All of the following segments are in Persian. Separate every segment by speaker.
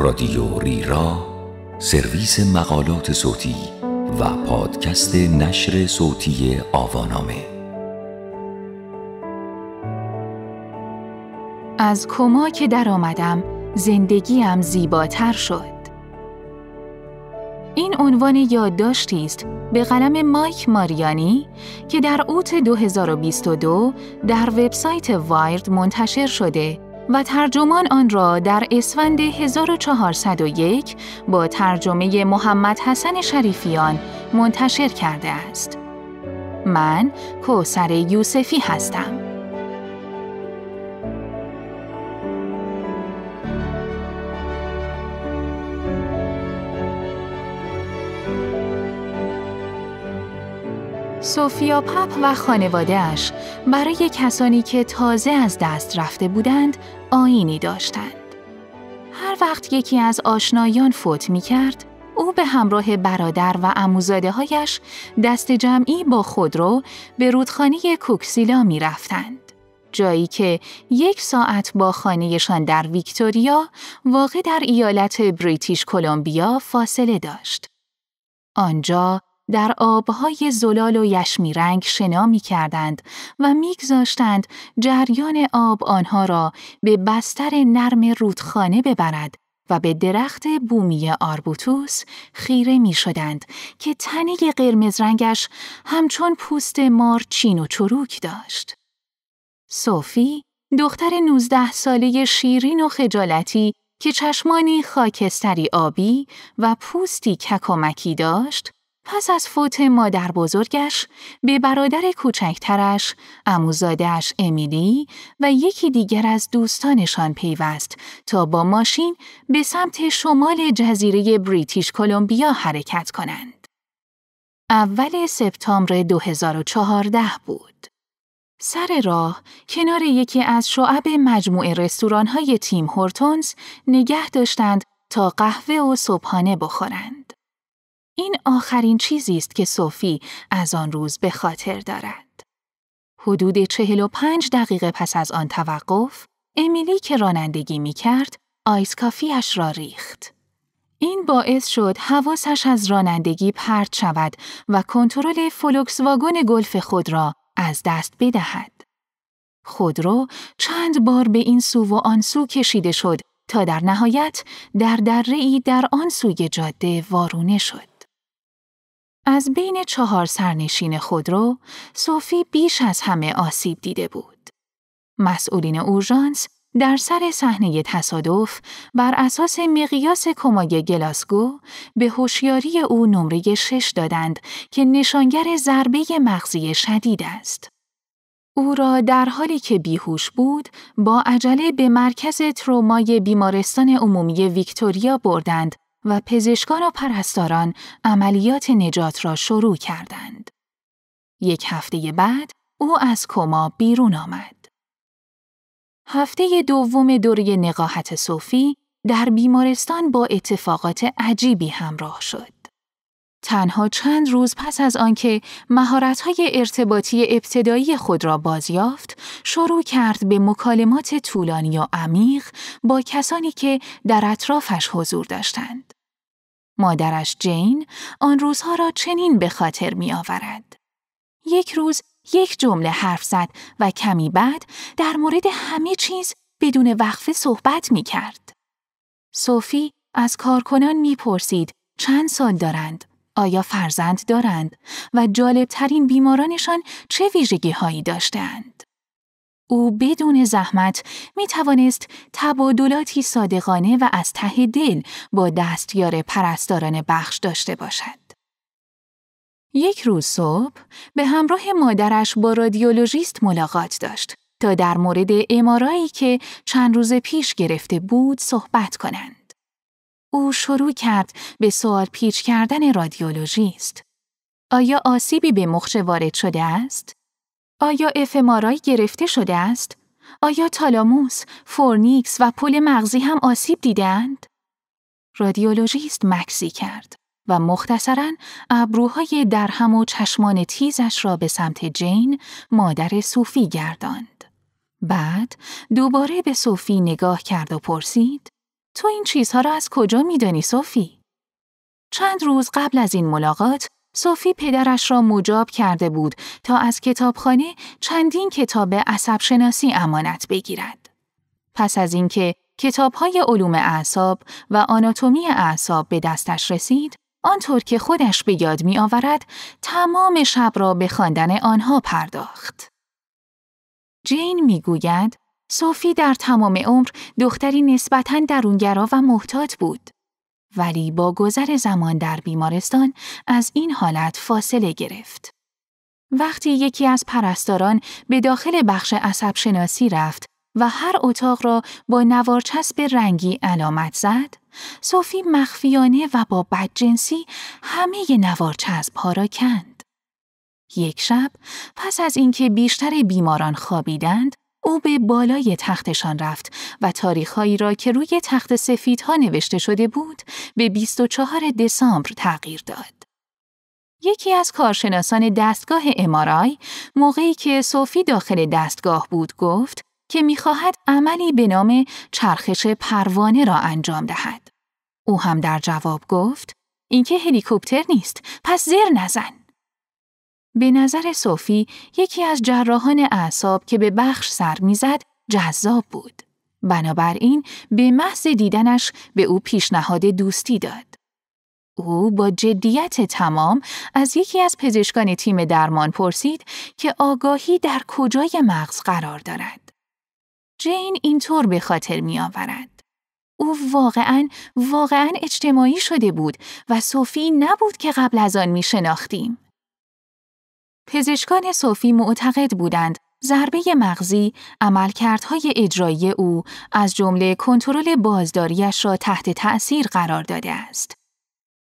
Speaker 1: رادیو را سرویس مقالات صوتی و پادکست نشر صوتی آوانامه از کما که در آمدم زندگیم زیباتر شد این عنوان یادداشتی است به قلم مایک ماریانی که در اوت 2022 در وبسایت وایرد منتشر شده و ترجمان آن را در اسفند 1401 با ترجمه محمد حسن شریفیان منتشر کرده است. من کوسر یوسفی هستم. سوفیا پپ و خانوادهش برای کسانی که تازه از دست رفته بودند آینی داشتند. هر وقت یکی از آشنایان فوت می کرد، او به همراه برادر و اموزاده هایش دست جمعی با رو به رودخانه کوکسیلا می رفتند. جایی که یک ساعت با خانهشان در ویکتوریا واقع در ایالت بریتیش کلمبیا فاصله داشت. آنجا در آبهای زلال و یشمی رنگ شنا می کردند و میگذاشتند جریان آب آنها را به بستر نرم رودخانه ببرد و به درخت بومی آربوتوس خیره می شدند که تنی قرمز رنگش همچون پوست مار چین و چروک داشت. صوفی، دختر 19 ساله شیرین و خجالتی که چشمانی خاکستری آبی و پوستی ککومکی داشت پس از فوت مادر بزرگش به برادر کوچکترش، اموزادش امیلی و یکی دیگر از دوستانشان پیوست تا با ماشین به سمت شمال جزیره بریتیش کلمبیا حرکت کنند. اول سپتامبر 2014 بود. سر راه کنار یکی از شعب مجموعه رستوران تیم هورتونز نگه داشتند تا قهوه و صبحانه بخورند. این آخرین چیزی است که سوفی از آن روز به خاطر دارد. حدود پنج دقیقه پس از آن توقف، امیلی که رانندگی می کرد، آیس کافیش را ریخت. این باعث شد حواسش از رانندگی پرت شود و کنترل فولکس واگن گلف خود را از دست بدهد. خودرو چند بار به این سو و آن سو کشیده شد تا در نهایت در دره ای در آن سوی جاده وارونه شد. از بین چهار سرنشین خودرو، صوفی بیش از همه آسیب دیده بود. مسئولین اورژانس در سر صحنه تصادف بر اساس مقیاس کمای گلاسگو به هوشیاری او نمره شش دادند که نشانگر ضربه مغزی شدید است. او را در حالی که بیهوش بود با عجله به مرکز ترومای بیمارستان عمومی ویکتوریا بردند و پزشکان و پرستاران عملیات نجات را شروع کردند. یک هفته بعد او از کما بیرون آمد. هفته دوم دوری نقاهت صوفی در بیمارستان با اتفاقات عجیبی همراه شد. تنها چند روز پس از آنکه مهارت‌های ارتباطی ابتدایی خود را بازیافت، شروع کرد به مکالمات طولانی و عمیق با کسانی که در اطرافش حضور داشتند. مادرش جین آن روزها را چنین به خاطر می یک روز یک جمله حرف زد و کمی بعد در مورد همه چیز بدون وقفه صحبت می کرد. صوفی از کارکنان می پرسید چند سال دارند آیا فرزند دارند و جالبترین بیمارانشان چه ویژگی هایی داشتند؟ او بدون زحمت می توانست تبادلاتی صادقانه و از ته دل با دستیار پرستاران بخش داشته باشد. یک روز صبح به همراه مادرش با رادیولوژیست ملاقات داشت تا در مورد امارایی که چند روز پیش گرفته بود صحبت کنند. او شروع کرد به سوال پیچ کردن رادیولوژیست. آیا آسیبی به مخش وارد شده است؟ آیا افمارای گرفته شده است؟ آیا تالاموس، فورنیکس و پل مغزی هم آسیب دیدند؟ رادیولوژیست مکسی کرد و مختصرا ابروهای درهم و چشمان تیزش را به سمت جین مادر صوفی گرداند. بعد دوباره به صوفی نگاه کرد و پرسید تو این چیزها را از کجا دانی سوفی؟ چند روز قبل از این ملاقات، سوفی پدرش را مجاب کرده بود تا از کتابخانه چندین کتاب عصب شناسی امانت بگیرد. پس از اینکه کتابهای علوم اعصاب و آناتومی اعصاب به دستش رسید، آنطور که خودش به یاد می تمام شب را به خواندن آنها پرداخت. جین می گوید صوفی در تمام عمر دختری نسبتاً درونگرا و محتاط بود. ولی با گذر زمان در بیمارستان از این حالت فاصله گرفت. وقتی یکی از پرستاران به داخل بخش عصب شناسی رفت و هر اتاق را با نوارچسب رنگی علامت زد، صوفی مخفیانه و با بدجنسی همه نوارچسب ها را کند. یک شب پس از اینکه بیشتر بیماران خوابیدند، او به بالای تختشان رفت و تاریخهایی را که روی تخت سفیدها نوشته شده بود به 24 دسامبر تغییر داد. یکی از کارشناسان دستگاه امارای موقعی که صوفی داخل دستگاه بود گفت که میخواهد عملی به نام چرخش پروانه را انجام دهد. او هم در جواب گفت اینکه هلیکوپتر نیست پس زر نزن. به نظر صوفی یکی از جراحان اعصاب که به بخش سر میزد جذاب بود. بنابراین به محض دیدنش به او پیشنهاد دوستی داد. او با جدیت تمام از یکی از پزشکان تیم درمان پرسید که آگاهی در کجای مغز قرار دارد. جین اینطور به خاطر می آورد. او واقعا واقعا اجتماعی شده بود و صوفی نبود که قبل از آن می شناختیم. پزشکان صوفی معتقد بودند ضربه مغزی عملکردهای اجرایی او از جمله کنترل بازداریش را تحت تأثیر قرار داده است.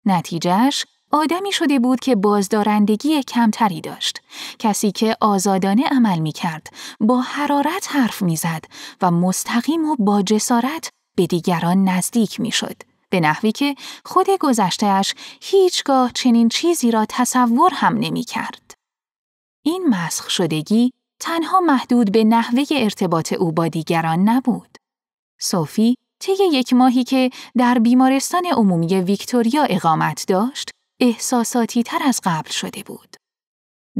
Speaker 1: نتیجهش آدمی شده بود که بازدارندگی کمتری داشت، کسی که آزادانه عمل می کرد، با حرارت حرف می زد و مستقیم و با جسارت به دیگران نزدیک می شد. به نحوی که خود گذشتهش هیچگاه چنین چیزی را تصور هم نمی کرد. این مسخ شدگی تنها محدود به نحوه ارتباط او با دیگران نبود. صوفی طی یک ماهی که در بیمارستان عمومی ویکتوریا اقامت داشت، احساساتی تر از قبل شده بود.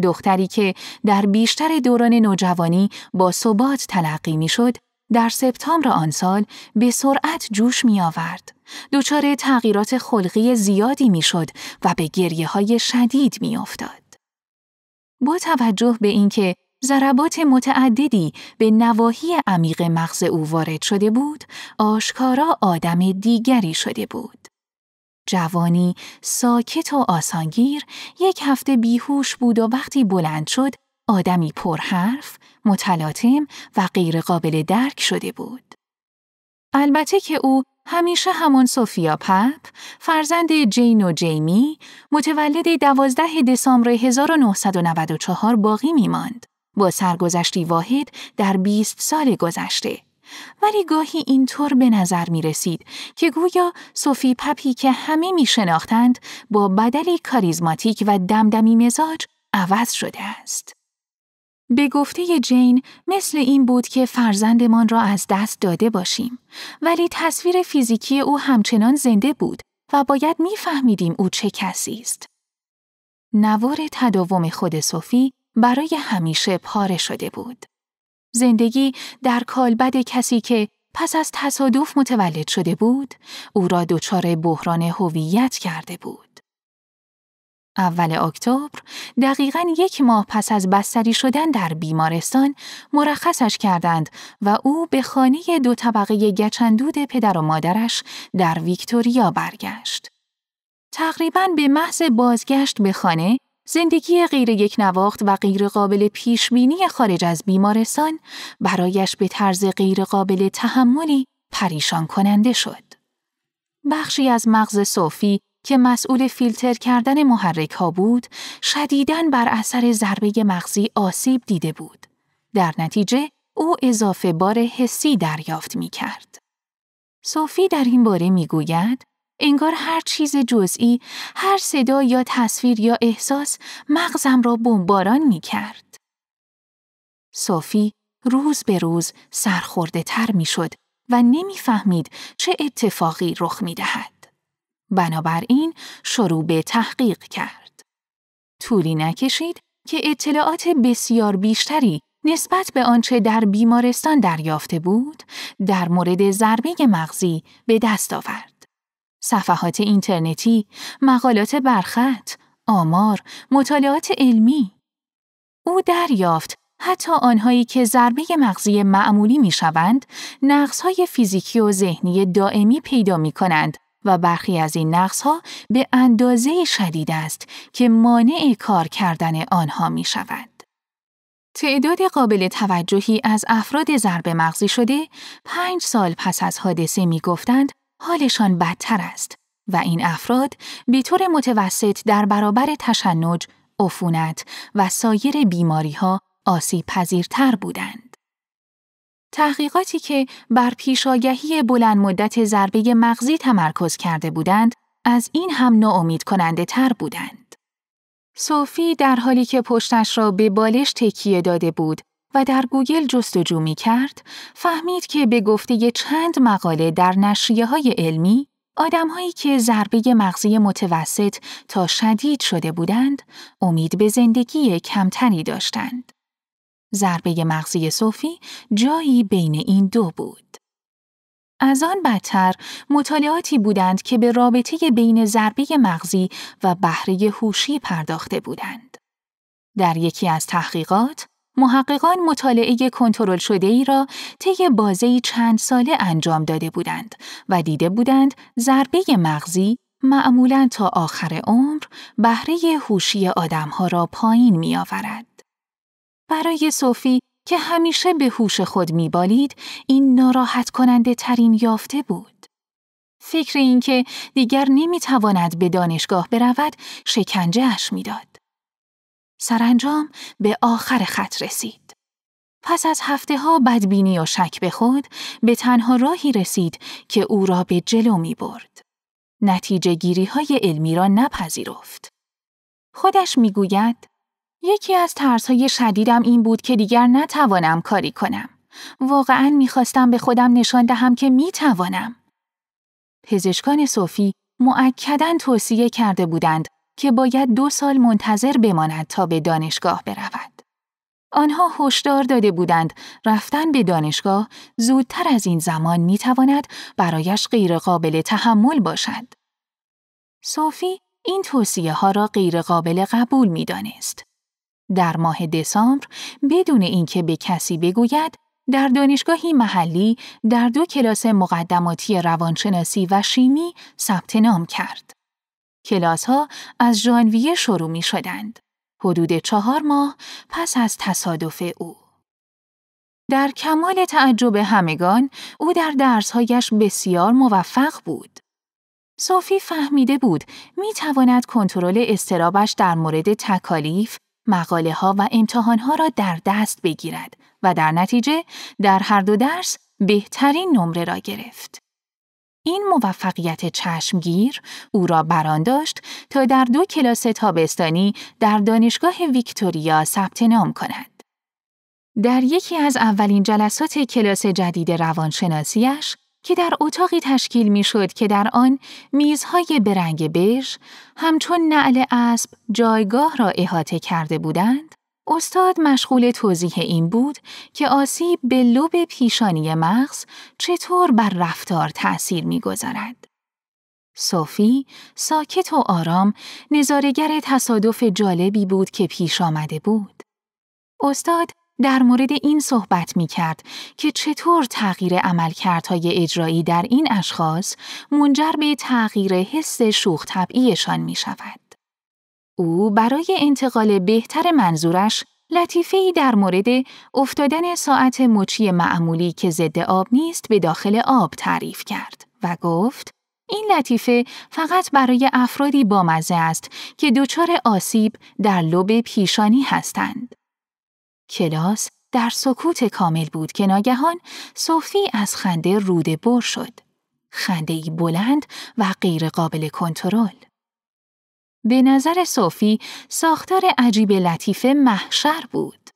Speaker 1: دختری که در بیشتر دوران نوجوانی با ثبات تلقی میشد، در سپتامبر آن سال به سرعت جوش می آورد. دچار تغییرات خلقی زیادی میشد و به گریه های شدید می افتاد. با توجه به اینکه ضربات متعددی به نواحی عمیق مغز او وارد شده بود، آشکارا آدم دیگری شده بود. جوانی ساکت و آسانگیر یک هفته بیهوش بود و وقتی بلند شد آدمی پرحرف، متلاطم و غیرقابل درک شده بود. البته که او همیشه همان سوفیا پپ، فرزند جین و جیمی، متولد 12 دسامبر 1994 باقی می ماند. با سرگذشتی واحد در 20 سال گذشته. ولی گاهی اینطور به نظر می رسید که گویا سوفی پپی که همه می شناختند با بدلی کاریزماتیک و دمدمی مزاج عوض شده است. به گفته جین مثل این بود که فرزندمان را از دست داده باشیم ولی تصویر فیزیکی او همچنان زنده بود و باید میفهمیدیم او چه کسی است. نوار تداوم خود صوفی برای همیشه پاره شده بود. زندگی در کالبد کسی که پس از تصادف متولد شده بود، او را دچار بحران هویت کرده بود. اول اکتبر دقیقا یک ماه پس از بستری شدن در بیمارستان مرخصش کردند و او به خانه دو طبقه گچندود پدر و مادرش در ویکتوریا برگشت. تقریبا به محض بازگشت به خانه زندگی غیر یک نواخت و غیر قابل پیش بینی خارج از بیمارستان برایش به طرز غیر قابل تحملی پریشان کننده شد. بخشی از مغز صوفی که مسئول فیلتر کردن محرک ها بود شدیداً بر اثر ضربه مغزی آسیب دیده بود. در نتیجه او اضافه بار حسی دریافت می کرد. صوفی در این باره می گوید انگار هر چیز جزئی، هر صدا یا تصویر یا احساس مغزم را بمباران می کرد. صوفی روز به روز سرخورده تر می شد و نمی فهمید چه اتفاقی رخ می دهد. بنابراین شروع به تحقیق کرد. طولی نکشید که اطلاعات بسیار بیشتری نسبت به آنچه در بیمارستان دریافته بود در مورد ضربه مغزی به دست آورد. صفحات اینترنتی، مقالات برخط، آمار، مطالعات علمی. او دریافت حتی آنهایی که ضربه مغزی معمولی می شوند، نقصهای فیزیکی و ذهنی دائمی پیدا می کنند و برخی از این نقص ها به اندازه شدید است که مانع کار کردن آنها می شود. تعداد قابل توجهی از افراد ضربه مغزی شده پنج سال پس از حادثه می گفتند حالشان بدتر است و این افراد به طور متوسط در برابر تشنج، عفونت و سایر بیماری ها آسیب پذیرتر بودند. تحقیقاتی که بر پیشاگهی بلند مدت ضربه مغزی تمرکز کرده بودند، از این هم ناامید کننده تر بودند. سوفی در حالی که پشتش را به بالش تکیه داده بود و در گوگل جستجو می کرد، فهمید که به گفته چند مقاله در نشریه های علمی، آدمهایی که ضربه مغزی متوسط تا شدید شده بودند، امید به زندگی کمتری داشتند. ضربه مغزی صوفی جایی بین این دو بود. از آن بدتر مطالعاتی بودند که به رابطه بین ضربه مغزی و بهره هوشی پرداخته بودند. در یکی از تحقیقات، محققان مطالعه کنترل شده ای را طی بازه چند ساله انجام داده بودند و دیده بودند ضربه مغزی معمولا تا آخر عمر بهره هوشی آدمها را پایین می آورد. برای صوفی که همیشه به هوش خود میبالید این ناراحت کننده ترین یافته بود. فکر اینکه دیگر نمیتواند به دانشگاه برود شکنجه اش میداد. سرانجام به آخر خط رسید. پس از هفته ها بدبینی و شک به خود به تنها راهی رسید که او را به جلو می برد. نتیجه گیری های علمی را نپذیرفت. خودش میگوید یکی از های شدیدم این بود که دیگر نتوانم کاری کنم. واقعا میخواستم به خودم نشان دهم که میتوانم. پزشکان صوفی معکدا توصیه کرده بودند که باید دو سال منتظر بماند تا به دانشگاه برود. آنها هشدار داده بودند رفتن به دانشگاه زودتر از این زمان میتواند برایش غیرقابل تحمل باشد. صوفی این توصیه ها را غیرقابل قبول میدانست. در ماه دسامبر بدون اینکه به کسی بگوید در دانشگاهی محلی در دو کلاس مقدماتی روانشناسی و شیمی ثبت نام کرد. کلاس ها از ژانویه شروع می شدند. حدود چهار ماه پس از تصادف او. در کمال تعجب همگان، او در درسهایش بسیار موفق بود. صوفی فهمیده بود می تواند کنترل استرابش در مورد تکالیف مقاله ها و امتحان ها را در دست بگیرد و در نتیجه در هر دو درس بهترین نمره را گرفت. این موفقیت چشمگیر او را بران داشت تا در دو کلاس تابستانی در دانشگاه ویکتوریا ثبت نام کند. در یکی از اولین جلسات کلاس جدید روانشناسیش که در اتاقی تشکیل میشد که در آن میزهای برنگ بژ همچون نعل اسب جایگاه را احاطه کرده بودند، استاد مشغول توضیح این بود که آسیب به لب پیشانی مغز چطور بر رفتار تأثیر میگذارد. صوفی ساکت و آرام نظارگر تصادف جالبی بود که پیش آمده بود. استاد در مورد این صحبت می کرد که چطور تغییر عملکردهای اجرایی در این اشخاص منجر به تغییر حس شوخ طبعیشان می شود. او برای انتقال بهتر منظورش لطیفه در مورد افتادن ساعت مچی معمولی که ضد آب نیست به داخل آب تعریف کرد و گفت این لطیفه فقط برای افرادی بامزه است که دچار آسیب در لب پیشانی هستند. کلاس در سکوت کامل بود که ناگهان صوفی از خنده روده بر شد. خنده ای بلند و قابل کنترل. به نظر صوفی ساختار عجیب لطیفه محشر بود.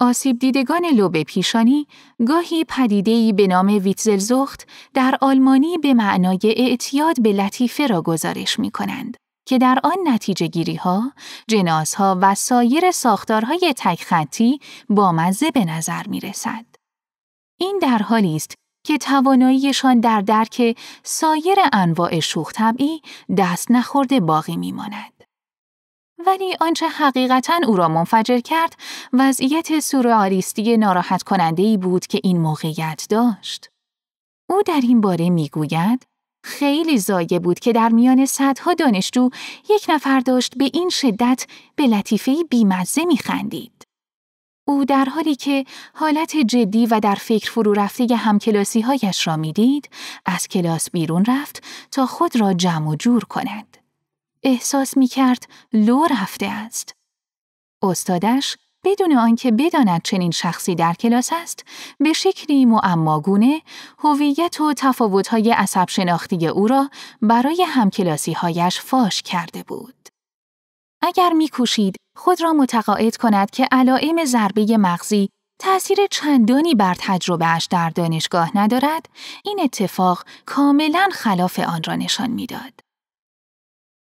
Speaker 1: آسیب دیدگان لوبه پیشانی گاهی پدیده‌ای به نام ویتزلزخت در آلمانی به معنای اعتیاد به لطیفه را گزارش می کنند. که در آن نتیجه گیری ها، جناس ها و سایر ساختارهای تکخطی با مزه به نظر می رسد. این در حالی است که تواناییشان در درک سایر انواع شوخ طبعی دست نخورده باقی می ماند. ولی آنچه حقیقتا او را منفجر کرد وضعیت سورئالیستی ناراحت کننده ای بود که این موقعیت داشت. او در این باره گوید، خیلی زایه بود که در میان صدها دانشجو یک نفر داشت به این شدت به لطیفه بیمزه خندید. او در حالی که حالت جدی و در فکر فرو رفته همکلاسی هایش را میدید، از کلاس بیرون رفت تا خود را جمع و جور کند. احساس می کرد لو رفته است. استادش بدون آنکه بداند چنین شخصی در کلاس است، به شکلی معماگونه هویت و تفاوت‌های عصب شناختی او را برای همکلاسی‌هایش فاش کرده بود. اگر میکوشید خود را متقاعد کند که علائم ضربه مغزی تأثیر چندانی بر تجربهش در دانشگاه ندارد، این اتفاق کاملا خلاف آن را نشان میداد.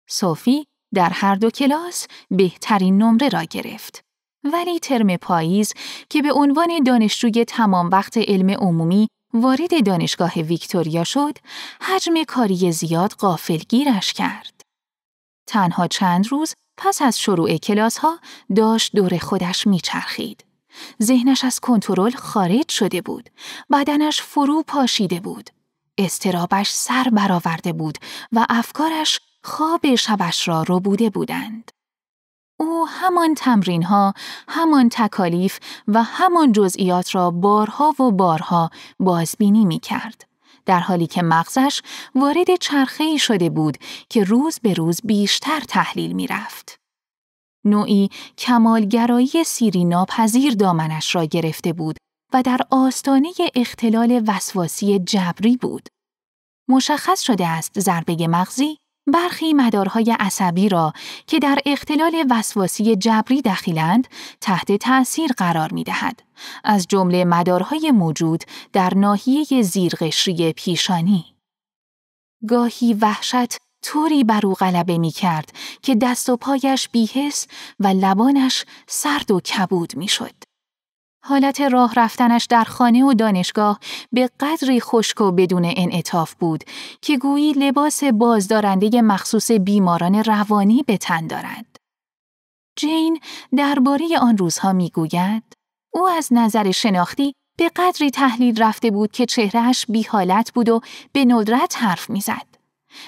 Speaker 1: سوفی در هر دو کلاس بهترین نمره را گرفت ولی ترم پاییز که به عنوان دانشجوی تمام وقت علم عمومی وارد دانشگاه ویکتوریا شد، حجم کاری زیاد قافلگیرش کرد. تنها چند روز پس از شروع کلاسها داشت دور خودش میچرخید. ذهنش از کنترل خارج شده بود، بدنش فرو پاشیده بود، استرابش سر برآورده بود و افکارش خواب شبش را رو بوده بودند. او همان تمرین ها، همان تکالیف و همان جزئیات را بارها و بارها بازبینی می کرد. در حالی که مغزش وارد چرخه شده بود که روز به روز بیشتر تحلیل می رفت. نوعی کمالگرایی سیری ناپذیر دامنش را گرفته بود و در آستانه اختلال وسواسی جبری بود. مشخص شده است ضربه مغزی برخی مدارهای عصبی را که در اختلال وسواسی جبری دخیلند تحت تأثیر قرار می دهد. از جمله مدارهای موجود در ناحیه زیرقشری پیشانی. گاهی وحشت طوری بر او غلبه می کرد که دست و پایش بیهس و لبانش سرد و کبود می شد. حالت راه رفتنش در خانه و دانشگاه به قدری خشک و بدون انعطاف بود که گویی لباس بازدارنده مخصوص بیماران روانی به تن دارد. جین درباره آن روزها میگوید او از نظر شناختی به قدری تحلیل رفته بود که چهرهش بی حالت بود و به ندرت حرف میزد.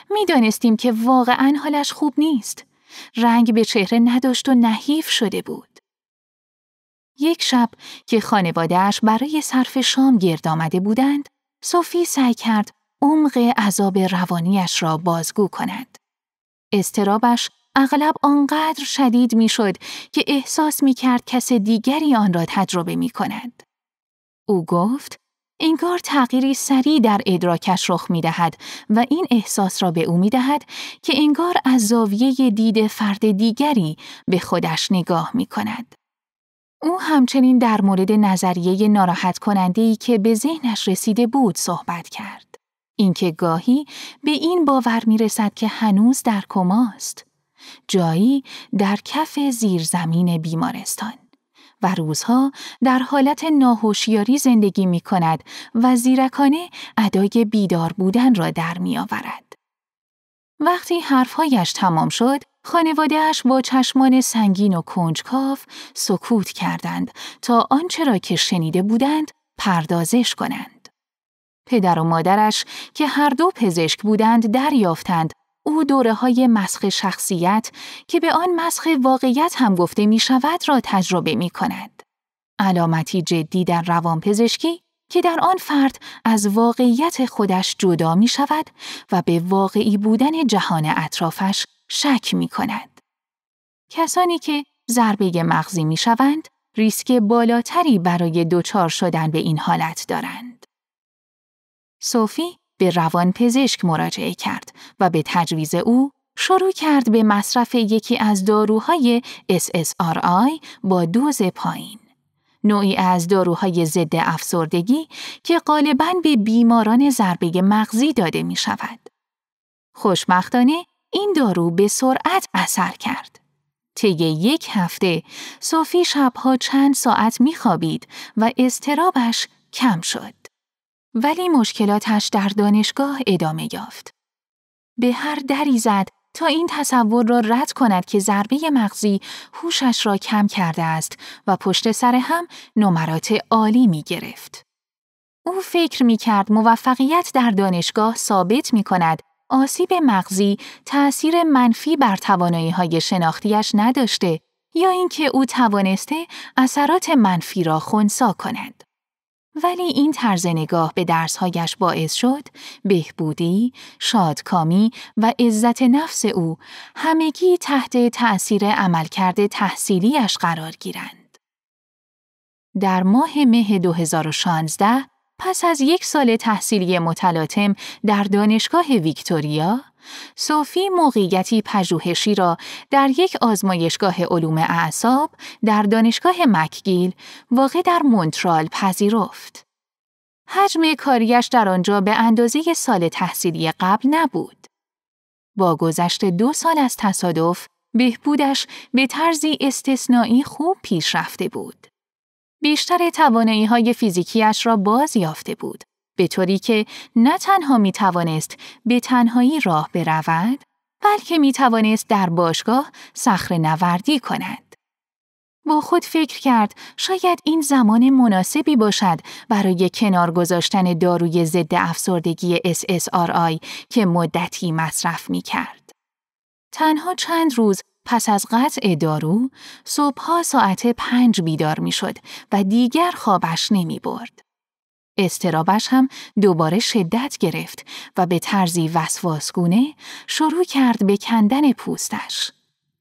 Speaker 1: میدانستیم که واقعا حالش خوب نیست. رنگ به چهره نداشت و نحیف شده بود. یک شب که خانوادهش برای صرف شام گرد آمده بودند، صوفی سعی کرد عمق عذاب روانیش را بازگو کند. استرابش اغلب آنقدر شدید میشد که احساس می کرد کس دیگری آن را تجربه می کند. او گفت انگار تغییری سریع در ادراکش رخ می دهد و این احساس را به او می دهد که انگار از زاویه دید فرد دیگری به خودش نگاه می کند. او همچنین در مورد نظریه ناراحت کننده ای که به ذهنش رسیده بود صحبت کرد. اینکه گاهی به این باور می رسد که هنوز در کماست. جایی در کف زیرزمین بیمارستان و روزها در حالت ناهوشیاری زندگی می کند و زیرکانه ادای بیدار بودن را در می آورد. وقتی حرفهایش تمام شد، خانوادهش با چشمان سنگین و کنجکاف سکوت کردند تا آنچه را که شنیده بودند پردازش کنند. پدر و مادرش که هر دو پزشک بودند دریافتند او دوره های مسخ شخصیت که به آن مسخ واقعیت هم گفته می شود را تجربه می کند. علامتی جدی در روان پزشکی که در آن فرد از واقعیت خودش جدا می شود و به واقعی بودن جهان اطرافش شک می کسانی که ضربه مغزی می شوند، ریسک بالاتری برای دچار شدن به این حالت دارند. صوفی به روان پزشک مراجعه کرد و به تجویز او شروع کرد به مصرف یکی از داروهای SSRI با دوز پایین. نوعی از داروهای ضد افسردگی که غالباً به بیماران ضربه مغزی داده می شود. خوشبختانه این دارو به سرعت اثر کرد. طی یک هفته صوفی شبها چند ساعت میخوابید و استرابش کم شد. ولی مشکلاتش در دانشگاه ادامه یافت. به هر دری زد تا این تصور را رد کند که ضربه مغزی هوشش را کم کرده است و پشت سر هم نمرات عالی می گرفت. او فکر می کرد موفقیت در دانشگاه ثابت می کند آسیب مغزی تأثیر منفی بر توانایی های شناختیش نداشته یا اینکه او توانسته اثرات منفی را خونسا کند. ولی این طرز نگاه به درسهایش باعث شد بهبودی، شادکامی و عزت نفس او همگی تحت تأثیر عملکرد تحصیلیش قرار گیرند. در ماه مه 2016 پس از یک سال تحصیلی متلاطم در دانشگاه ویکتوریا، سوفی موقعیتی پژوهشی را در یک آزمایشگاه علوم اعصاب در دانشگاه مکگیل واقع در مونترال پذیرفت. حجم کاریش در آنجا به اندازه سال تحصیلی قبل نبود. با گذشت دو سال از تصادف، بهبودش به طرزی استثنایی خوب پیش رفته بود. بیشتر توانایی های فیزیکیش را باز یافته بود به طوری که نه تنها می توانست به تنهایی راه برود بلکه می توانست در باشگاه سخر نوردی کند با خود فکر کرد شاید این زمان مناسبی باشد برای کنار گذاشتن داروی ضد افسردگی SSRI که مدتی مصرف می کرد. تنها چند روز پس از قطع دارو صبحها ساعت پنج بیدار میشد و دیگر خوابش نمی برد. استرابش هم دوباره شدت گرفت و به طرزی وسواسگونه شروع کرد به کندن پوستش.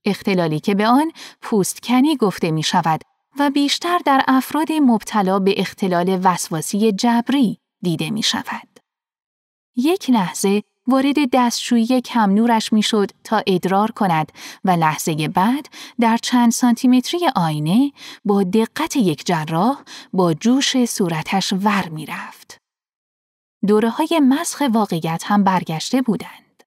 Speaker 1: اختلالی که به آن پوستکنی گفته می شود و بیشتر در افراد مبتلا به اختلال وسواسی جبری دیده می شود. یک لحظه وارد دستشویی کم نورش میشد تا ادرار کند و لحظه بعد در چند سانتیمتری آینه با دقت یک جراح با جوش صورتش ور رفت. دوره های مسخ واقعیت هم برگشته بودند.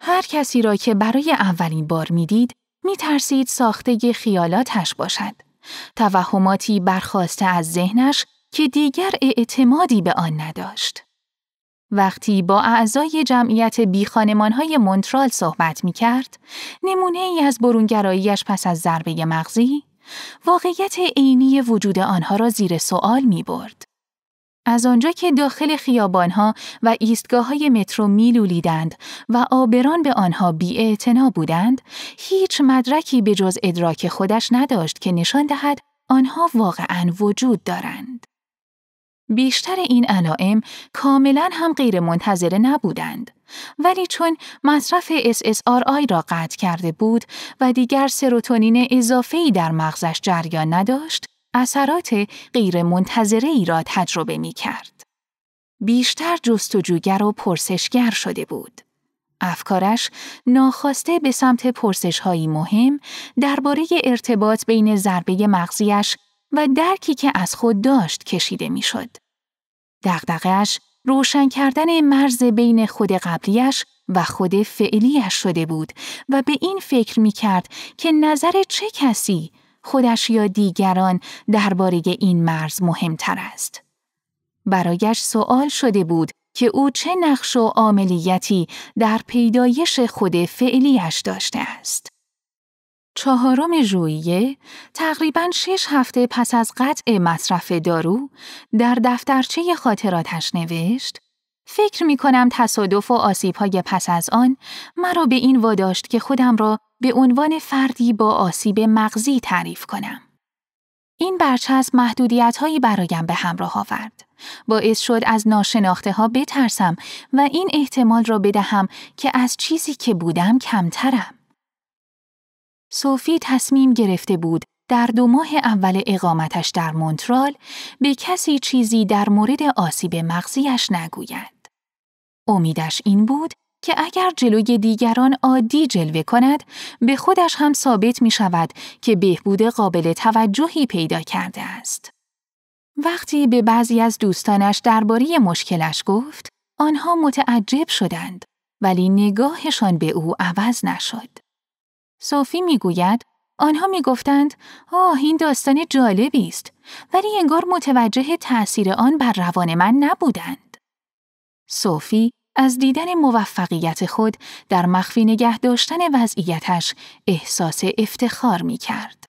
Speaker 1: هر کسی را که برای اولین بار میدید می ترسید ساخته خیالاتش باشد. توهماتی برخواسته از ذهنش که دیگر اعتمادی به آن نداشت. وقتی با اعضای جمعیت بیخانمانهای های مونترال صحبت می کرد، نمونه ای از برونگراییش پس از ضربه مغزی، واقعیت عینی وجود آنها را زیر سوال می برد. از آنجا که داخل خیابانها و ایستگاه های مترو میلولیدند و آبران به آنها بی بودند، هیچ مدرکی به جز ادراک خودش نداشت که نشان دهد آنها واقعا وجود دارند. بیشتر این علائم کاملا هم غیر منتظره نبودند. ولی چون مصرف SSRI را قطع کرده بود و دیگر سروتونین اضافه‌ای در مغزش جریان نداشت، اثرات غیر منتظره ای را تجربه می کرد. بیشتر جستجوگر و پرسشگر شده بود. افکارش ناخواسته به سمت پرسش هایی مهم درباره ارتباط بین ضربه مغزیش و درکی که از خود داشت کشیده میشد. دغدغه‌اش روشن کردن مرز بین خود قبلیش و خود فعلیش شده بود و به این فکر می کرد که نظر چه کسی خودش یا دیگران درباره این مرز مهمتر است. برایش سوال شده بود که او چه نقش و عاملیتی در پیدایش خود فعلیش داشته است. چهارم ژوئیه تقریبا شش هفته پس از قطع مصرف دارو در دفترچه خاطراتش نوشت فکر می کنم تصادف و آسیب های پس از آن مرا به این واداشت که خودم را به عنوان فردی با آسیب مغزی تعریف کنم. این برچسب محدودیت هایی برایم به همراه آورد. باعث شد از ناشناخته ها بترسم و این احتمال را بدهم که از چیزی که بودم کمترم. صوفی تصمیم گرفته بود در دو ماه اول اقامتش در مونترال به کسی چیزی در مورد آسیب مغزیش نگوید. امیدش این بود که اگر جلوی دیگران عادی جلوه کند، به خودش هم ثابت می شود که بهبود قابل توجهی پیدا کرده است. وقتی به بعضی از دوستانش درباره مشکلش گفت، آنها متعجب شدند ولی نگاهشان به او عوض نشد. صوفی میگوید آنها میگفتند آه این داستان جالبی است ولی انگار متوجه تأثیر آن بر روان من نبودند. صوفی از دیدن موفقیت خود در مخفی نگه داشتن وضعیتش احساس افتخار می کرد.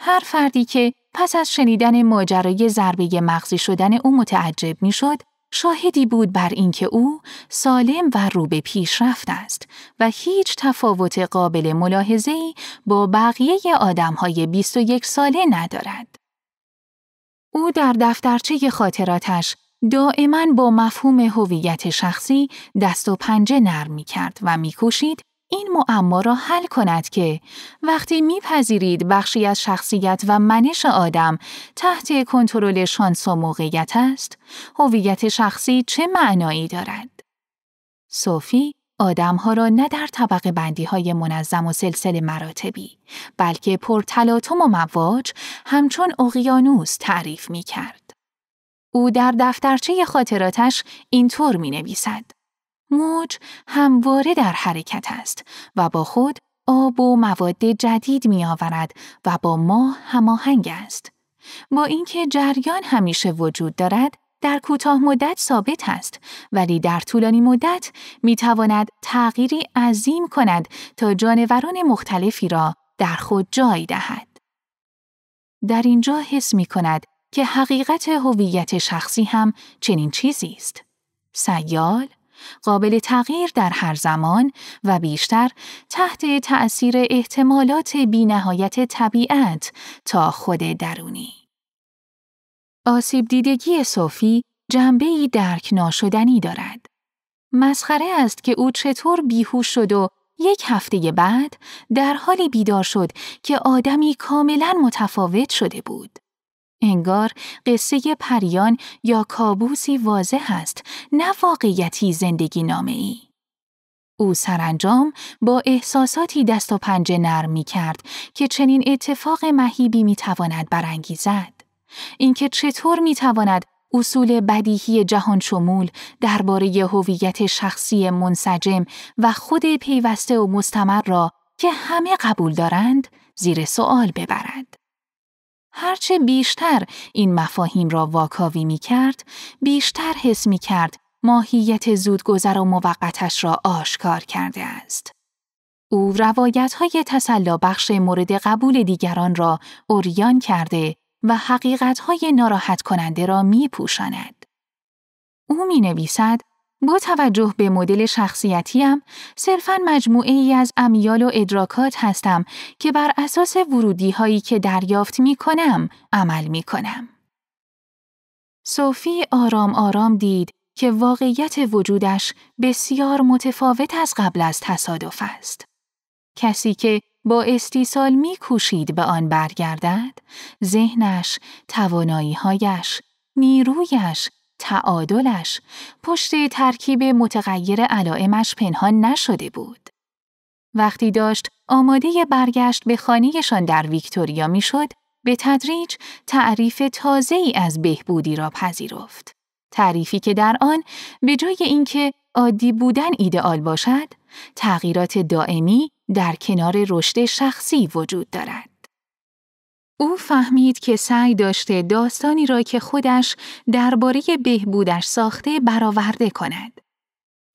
Speaker 1: هر فردی که پس از شنیدن ماجرای ضربه مغزی شدن او متعجب می شد، شاهدی بود بر اینکه او سالم و رو به پیشرفت است و هیچ تفاوت قابل ملاحظه‌ای با بقیه آدمهای 21 ساله ندارد. او در دفترچه خاطراتش دائما با مفهوم هویت شخصی دست و پنجه نرم می کرد و می این معما را حل کند که وقتی میپذیرید بخشی از شخصیت و منش آدم تحت کنترل شانس و موقعیت است، هویت شخصی چه معنایی دارد؟ صوفی آدمها را نه در طبق بندی های منظم و سلسله مراتبی، بلکه پرتلاطم و مواج همچون اقیانوس تعریف می کرد. او در دفترچه خاطراتش اینطور می نویسد. موج همواره در حرکت است و با خود آب و مواد جدید می آورد و با ما هماهنگ است. با اینکه جریان همیشه وجود دارد، در کوتاه مدت ثابت است ولی در طولانی مدت می تواند تغییری عظیم کند تا جانوران مختلفی را در خود جای دهد. در اینجا حس می کند که حقیقت هویت شخصی هم چنین چیزی است. سیال، قابل تغییر در هر زمان و بیشتر تحت تأثیر احتمالات بینهایت طبیعت تا خود درونی. آسیب دیدگی صوفی جنبه‌ای درک ناشدنی دارد. مسخره است که او چطور بیهوش شد و یک هفته بعد در حالی بیدار شد که آدمی کاملا متفاوت شده بود. انگار قصه پریان یا کابوسی واضح است نه واقعیتی زندگی نامه ای. او سرانجام با احساساتی دست و پنجه نرم می کرد که چنین اتفاق مهیبی می تواند برانگیزد. اینکه چطور می تواند اصول بدیهی جهان شمول درباره هویت شخصی منسجم و خود پیوسته و مستمر را که همه قبول دارند زیر سوال ببرد. هرچه بیشتر این مفاهیم را واکاوی می کرد، بیشتر حس می کرد ماهیت زودگذر و موقتش را آشکار کرده است. او روایت های تسلا بخش مورد قبول دیگران را اوریان کرده و حقیقت های ناراحت کننده را می پوشند. او می نویسد با توجه به مدل شخصیتیم، صرفا مجموعه ای از امیال و ادراکات هستم که بر اساس ورودی هایی که دریافت می کنم، عمل می کنم. صوفی آرام آرام دید که واقعیت وجودش بسیار متفاوت از قبل از تصادف است. کسی که با استیصال می کوشید به آن برگردد، ذهنش، هایش، نیرویش تعادلش پشت ترکیب متغیر علائمش پنهان نشده بود. وقتی داشت آماده برگشت به خانهشان در ویکتوریا میشد، به تدریج تعریف تازه ای از بهبودی را پذیرفت. تعریفی که در آن به جای اینکه عادی بودن ایدئال باشد، تغییرات دائمی در کنار رشد شخصی وجود دارد. او فهمید که سعی داشته داستانی را که خودش درباره بهبودش ساخته برآورده کند.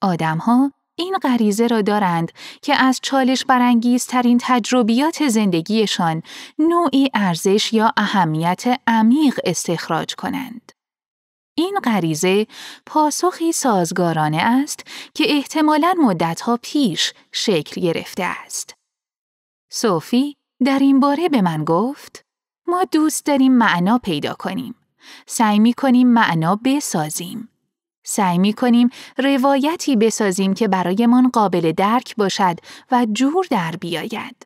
Speaker 1: آدمها این غریزه را دارند که از چالش برانگیزترین تجربیات زندگیشان نوعی ارزش یا اهمیت عمیق استخراج کنند. این غریزه پاسخی سازگارانه است که احتمالاً مدتها پیش شکل گرفته است. صوفی در این باره به من گفت ما دوست داریم معنا پیدا کنیم. سعی می کنیم معنا بسازیم. سعی می کنیم روایتی بسازیم که برایمان قابل درک باشد و جور در بیاید.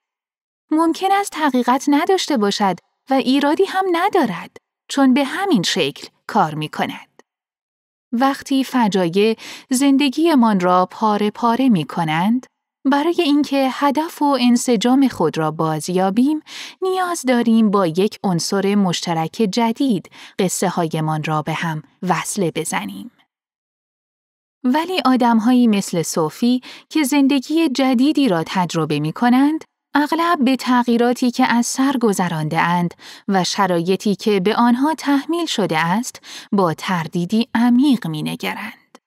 Speaker 1: ممکن است حقیقت نداشته باشد و ایرادی هم ندارد چون به همین شکل کار می کند. وقتی فجایع زندگیمان را پاره پاره می کنند، برای اینکه هدف و انسجام خود را بازیابیم، نیاز داریم با یک عنصر مشترک جدید قصه هایمان را به هم وصله بزنیم. ولی آدمهایی مثل صوفی که زندگی جدیدی را تجربه می کنند، اغلب به تغییراتی که از سر گذرانده اند و شرایطی که به آنها تحمیل شده است با تردیدی عمیق می نگرند.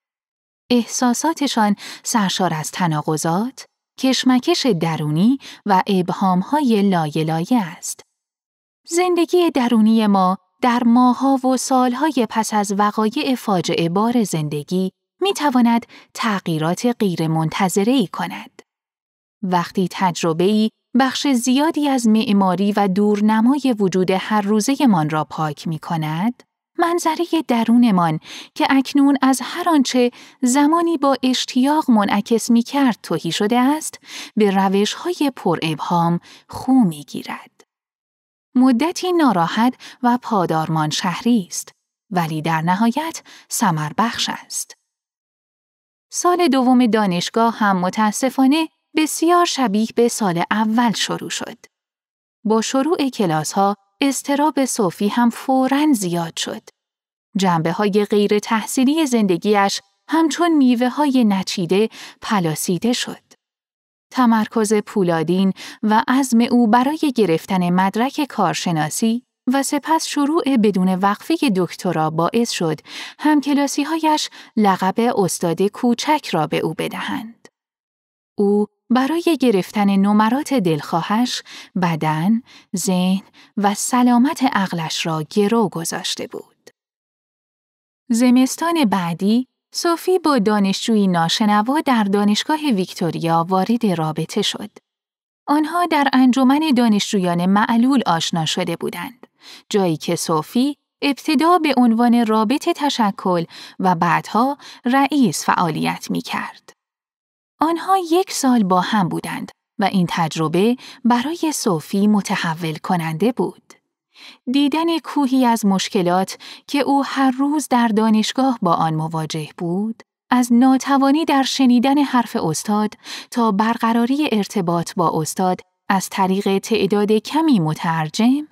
Speaker 1: احساساتشان سرشار از تناقضات، کشمکش درونی و ابهامهای لایه لایه است. زندگی درونی ما در ماها و سالهای پس از وقایع فاجعه بار زندگی می تواند تغییرات غیرمنتظره ای کند. وقتی تجربه ای بخش زیادی از معماری و دورنمای وجود هر روزه من را پاک می کند، منظره درونمان که اکنون از هر آنچه زمانی با اشتیاق منعکس می کرد توهی شده است به روش های پر ابهام خو می گیرد. مدتی ناراحت و پادارمان شهری است ولی در نهایت سمر بخش است. سال دوم دانشگاه هم متاسفانه بسیار شبیه به سال اول شروع شد. با شروع کلاس ها استراب صوفی هم فوراً زیاد شد. جنبه های غیر تحصیلی زندگیش همچون میوه های نچیده پلاسیده شد. تمرکز پولادین و عزم او برای گرفتن مدرک کارشناسی و سپس شروع بدون وقفی دکترا باعث شد همکلاسی هایش لقب استاد کوچک را به او بدهند. او برای گرفتن نمرات دلخواهش بدن، ذهن و سلامت عقلش را گرو گذاشته بود. زمستان بعدی صوفی با دانشجوی ناشنوا در دانشگاه ویکتوریا وارد رابطه شد. آنها در انجمن دانشجویان معلول آشنا شده بودند، جایی که سوفی ابتدا به عنوان رابط تشکل و بعدها رئیس فعالیت می کرد. آنها یک سال با هم بودند و این تجربه برای صوفی متحول کننده بود. دیدن کوهی از مشکلات که او هر روز در دانشگاه با آن مواجه بود، از ناتوانی در شنیدن حرف استاد تا برقراری ارتباط با استاد از طریق تعداد کمی مترجم،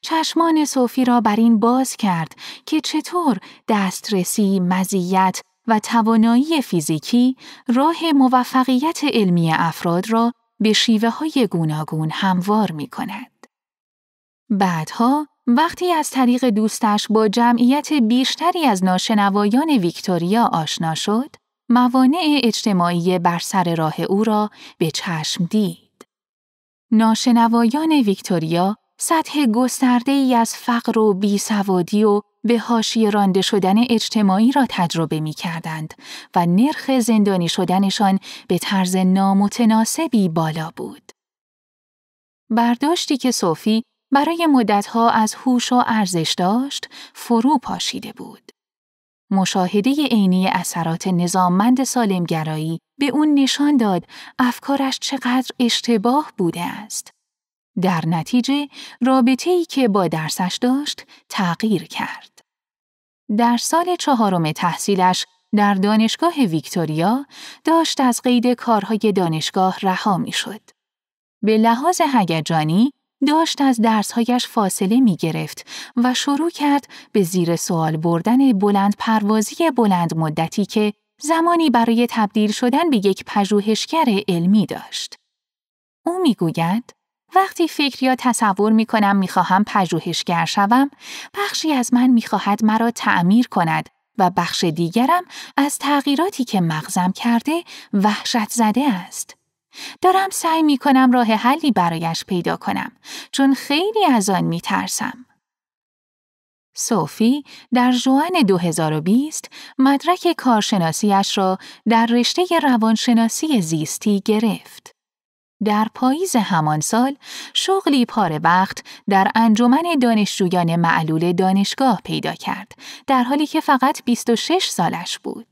Speaker 1: چشمان صوفی را بر این باز کرد که چطور دسترسی، مزیت و توانایی فیزیکی راه موفقیت علمی افراد را به شیوه های گوناگون هموار می کند. بعدها وقتی از طریق دوستش با جمعیت بیشتری از ناشنوایان ویکتوریا آشنا شد، موانع اجتماعی بر سر راه او را به چشم دید. ناشنوایان ویکتوریا سطح گسترده ای از فقر و بیسوادی و به هاشی رانده شدن اجتماعی را تجربه می کردند و نرخ زندانی شدنشان به طرز نامتناسبی بالا بود. برداشتی که صوفی برای مدتها از هوش و ارزش داشت فرو پاشیده بود. مشاهده عینی اثرات نظاممند سالمگرایی به اون نشان داد افکارش چقدر اشتباه بوده است. در نتیجه رابطه ای که با درسش داشت تغییر کرد. در سال چهارم تحصیلش در دانشگاه ویکتوریا داشت از قید کارهای دانشگاه رها میشد. به لحاظ هیجانی داشت از درسهایش فاصله می گرفت و شروع کرد به زیر سوال بردن بلند پروازی بلند مدتی که زمانی برای تبدیل شدن به یک پژوهشگر علمی داشت. او میگوید وقتی فکر یا تصور می کنم می خواهم پژوهشگر شوم، بخشی از من می خواهد مرا تعمیر کند و بخش دیگرم از تغییراتی که مغزم کرده وحشت زده است. دارم سعی می کنم راه حلی برایش پیدا کنم چون خیلی از آن می ترسم. صوفی در جوان 2020 مدرک کارشناسیش را در رشته روانشناسی زیستی گرفت. در پاییز همان سال شغلی پاره وقت در انجمن دانشجویان معلول دانشگاه پیدا کرد در حالی که فقط 26 سالش بود.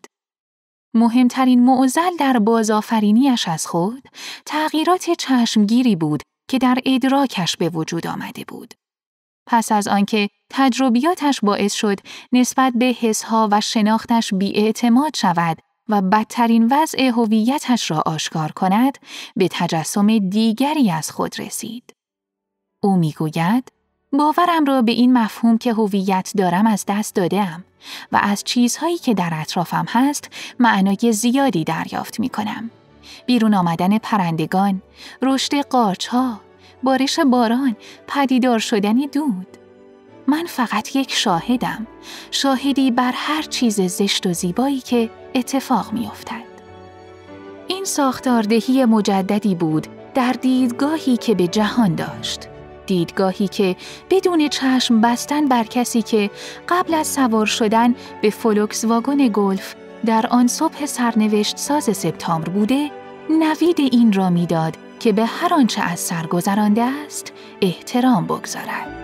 Speaker 1: مهمترین معضل در بازافرینیش از خود تغییرات چشمگیری بود که در ادراکش به وجود آمده بود. پس از آنکه تجربیاتش باعث شد نسبت به حسها و شناختش بیاعتماد شود و بدترین وضع هویتش را آشکار کند به تجسم دیگری از خود رسید. او میگوید باورم را به این مفهوم که هویت دارم از دست دادم و از چیزهایی که در اطرافم هست معنای زیادی دریافت می کنم. بیرون آمدن پرندگان، رشد قارچها، بارش باران، پدیدار شدن دود. من فقط یک شاهدم شاهدی بر هر چیز زشت و زیبایی که اتفاق می افتد. این ساختاردهی مجددی بود در دیدگاهی که به جهان داشت دیدگاهی که بدون چشم بستن بر کسی که قبل از سوار شدن به فولکس واگن گلف در آن صبح سرنوشت ساز سپتامبر بوده نوید این را میداد که به هر آنچه از سر گذرانده است احترام بگذارد